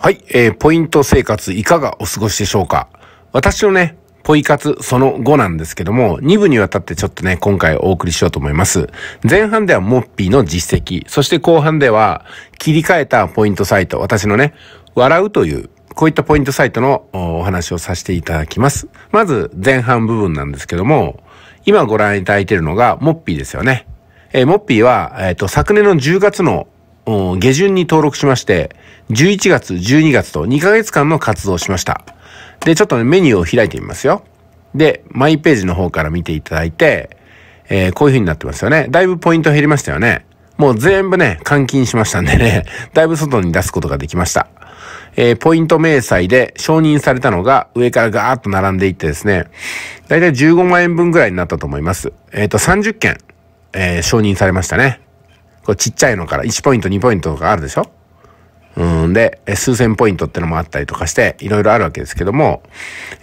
はい、えー、ポイント生活いかがお過ごしでしょうか私のね、ポイ活その後なんですけども、2部にわたってちょっとね、今回お送りしようと思います。前半ではモッピーの実績、そして後半では切り替えたポイントサイト、私のね、笑うという、こういったポイントサイトのお話をさせていただきます。まず前半部分なんですけども、今ご覧いただいているのがモッピーですよね。えー、モッピーは、えっ、ー、と、昨年の10月の下旬に登録しまして、11月、12月と2ヶ月間の活動をしました。で、ちょっとね、メニューを開いてみますよ。で、マイページの方から見ていただいて、えー、こういう風になってますよね。だいぶポイント減りましたよね。もう全部ね、換金しましたんでね、だいぶ外に出すことができました。えー、ポイント明細で承認されたのが上からガーッと並んでいってですね、だいたい15万円分ぐらいになったと思います。えっ、ー、と、30件、えー、承認されましたね。こうちっちゃいのから1ポイント2ポイントとかあるでしょうんで、数千ポイントってのもあったりとかして、いろいろあるわけですけども、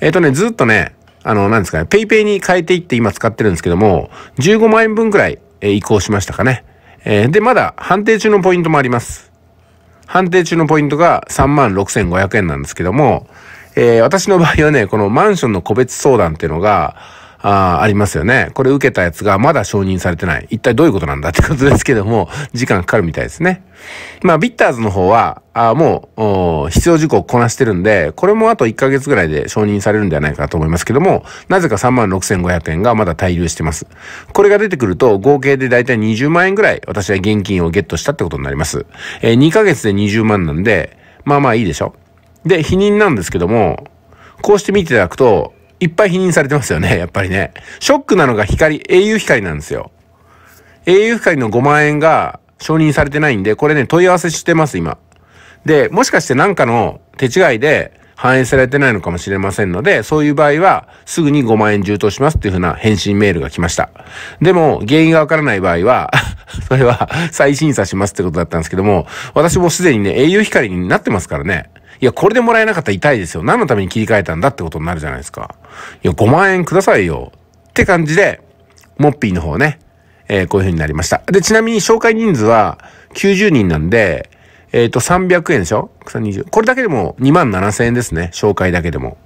えっ、ー、とね、ずっとね、あの、なんですかね、ペイペイに変えていって今使ってるんですけども、15万円分くらい、移行しましたかね。えー、で、まだ判定中のポイントもあります。判定中のポイントが36,500円なんですけども、え私の場合はね、このマンションの個別相談っていうのが、あありますよね。これ受けたやつがまだ承認されてない。一体どういうことなんだってことですけども、時間かかるみたいですね。まあ、ビッターズの方は、あもう、必要事項をこなしてるんで、これもあと1ヶ月ぐらいで承認されるんではないかと思いますけども、なぜか36,500円がまだ滞留してます。これが出てくると、合計でだいたい20万円ぐらい、私は現金をゲットしたってことになります。えー、2ヶ月で20万なんで、まあまあいいでしょ。で、否認なんですけども、こうして見ていただくと、いっぱい否認されてますよね、やっぱりね。ショックなのが光、au 光なんですよ。au 光の5万円が承認されてないんで、これね、問い合わせしてます、今。で、もしかしてなんかの手違いで反映されてないのかもしれませんので、そういう場合は、すぐに5万円充当しますっていうふうな返信メールが来ました。でも、原因がわからない場合は それは再審査しますってことだったんですけども、私もすでにね、au 光になってますからね。いや、これでもらえなかったら痛いですよ。何のために切り替えたんだってことになるじゃないですか。いや、5万円くださいよ。って感じで、モッピーの方ね、えー、こういう風になりました。で、ちなみに紹介人数は90人なんで、えっ、ー、と、300円でしょ ?320。これだけでも2万7千円ですね。紹介だけでも。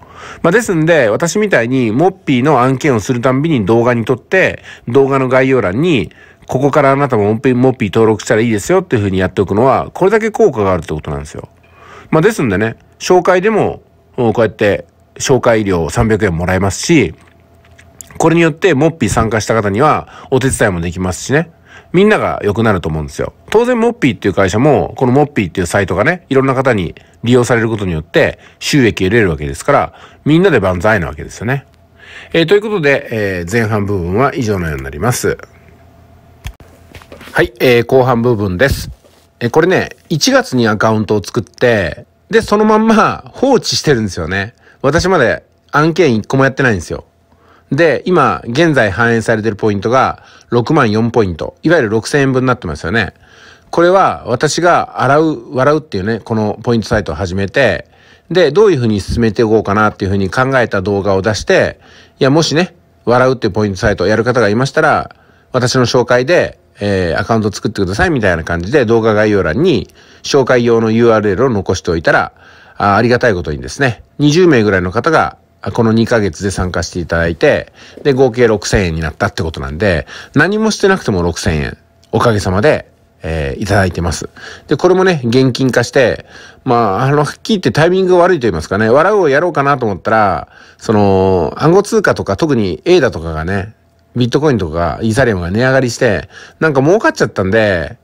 まあ、ですんで、私みたいに、モッピーの案件をするたんびに動画に撮って、動画の概要欄に、ここからあなたもモッピー、モッピー登録したらいいですよっていう風にやっておくのは、これだけ効果があるってことなんですよ。まあ、ですんでね、紹介でも、こうやって、紹介料300円もらえますし、これによって、モッピー参加した方には、お手伝いもできますしね。みんなが良くなると思うんですよ。当然、モッピーっていう会社も、このモッピーっていうサイトがね、いろんな方に利用されることによって、収益得れるわけですから、みんなで万歳なわけですよね。えー、ということで、えー、前半部分は以上のようになります。はい、えー、後半部分です。え、これね、1月にアカウントを作って、で、そのまんま放置してるんですよね。私まで案件1個もやってないんですよ。で、今、現在反映されてるポイントが6万4ポイント。いわゆる6000円分になってますよね。これは私が洗う、笑うっていうね、このポイントサイトを始めて、で、どういうふうに進めていこうかなっていうふうに考えた動画を出して、いや、もしね、笑うっていうポイントサイトをやる方がいましたら、私の紹介でえー、アカウント作ってくださいみたいな感じで動画概要欄に紹介用の URL を残しておいたら、あありがたいことにですね、20名ぐらいの方がこの2ヶ月で参加していただいて、で、合計6000円になったってことなんで、何もしてなくても6000円、おかげさまで、えー、いただいてます。で、これもね、現金化して、まあ、あの、はっきり言ってタイミングが悪いと言いますかね、笑うをやろうかなと思ったら、その、暗号通貨とか特に A だとかがね、ビットコインとかイーサリアムが値上がりして、なんか儲かっちゃったんで、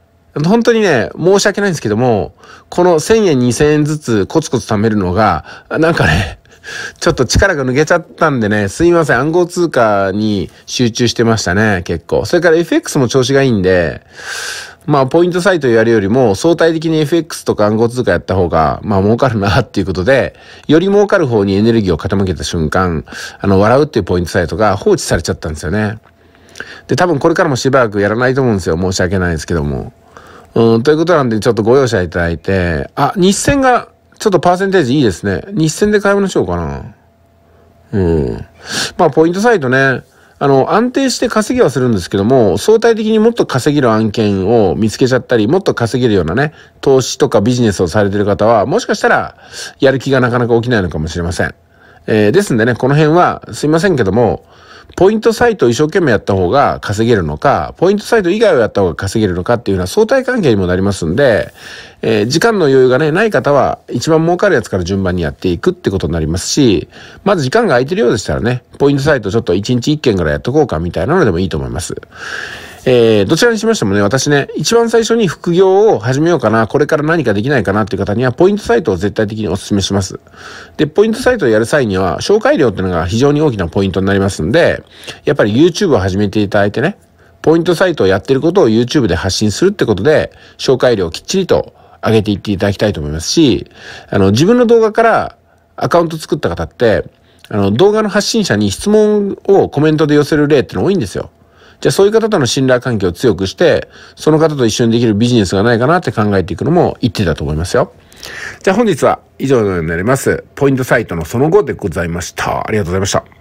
本当にね、申し訳ないんですけども、この1000円2000円ずつコツコツ貯めるのが、なんかね、ちょっと力が抜けちゃったんでね、すいません。暗号通貨に集中してましたね、結構。それから FX も調子がいいんで、まあ、ポイントサイトやるよりも、相対的に FX とか暗号通貨やった方が、まあ、儲かるなっていうことで、より儲かる方にエネルギーを傾けた瞬間、あの、笑うっていうポイントサイトが放置されちゃったんですよね。で、多分これからもしばらくやらないと思うんですよ。申し訳ないですけども。うん、ということなんで、ちょっとご容赦いただいて、あ、日銭が、ちょっとパーセンテージいいですね。日銭で買い物しようかな。うん。まあ、ポイントサイトね。あの、安定して稼ぎはするんですけども、相対的にもっと稼げる案件を見つけちゃったり、もっと稼げるようなね、投資とかビジネスをされてる方は、もしかしたら、やる気がなかなか起きないのかもしれません。えー、ですんでね、この辺は、すいませんけども、ポイントサイトを一生懸命やった方が稼げるのか、ポイントサイト以外をやった方が稼げるのかっていうのは相対関係にもなりますんで、えー、時間の余裕がね、ない方は一番儲かるやつから順番にやっていくってことになりますし、まず時間が空いてるようでしたらね、ポイントサイトちょっと1日1件ぐらいやっとこうかみたいなのでもいいと思います。えー、どちらにしましてもね、私ね、一番最初に副業を始めようかな、これから何かできないかなっていう方には、ポイントサイトを絶対的にお勧めします。で、ポイントサイトをやる際には、紹介料っていうのが非常に大きなポイントになりますんで、やっぱり YouTube を始めていただいてね、ポイントサイトをやってることを YouTube で発信するってことで、紹介料をきっちりと上げていっていただきたいと思いますし、あの、自分の動画からアカウント作った方って、あの、動画の発信者に質問をコメントで寄せる例っての多いんですよ。じゃあそういう方との信頼関係を強くして、その方と一緒にできるビジネスがないかなって考えていくのも一手だと思いますよ。じゃあ本日は以上のようになります。ポイントサイトのその後でございました。ありがとうございました。